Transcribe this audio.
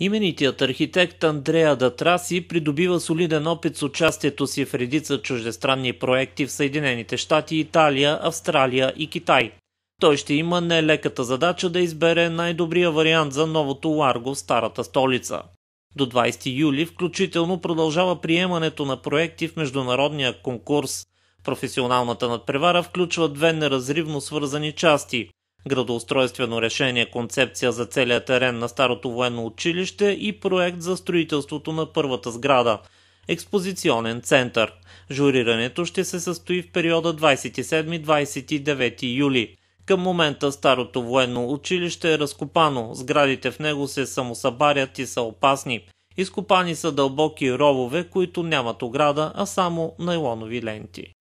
Именитият архитект Андрея Датраси придобива солиден опит с участието си в редица чуждестранни проекти в Съединените щати, Италия, Австралия и Китай. Той ще има нелеката задача да избере най-добрия вариант за новото Ларго в старата столица. До 20 юли включително продължава приемането на проекти в международния конкурс. Професионалната надпревара включва две неразривно свързани части градоустройствено решение, концепция за целия терен на Старото военно училище и проект за строителството на първата сграда – експозиционен център. Журирането ще се състои в периода 27-29 юли. Към момента Старото военно училище е разкопано, сградите в него се самосъбарят и са опасни. Изкопани са дълбоки ровове, които нямат ограда, а само найлонови ленти.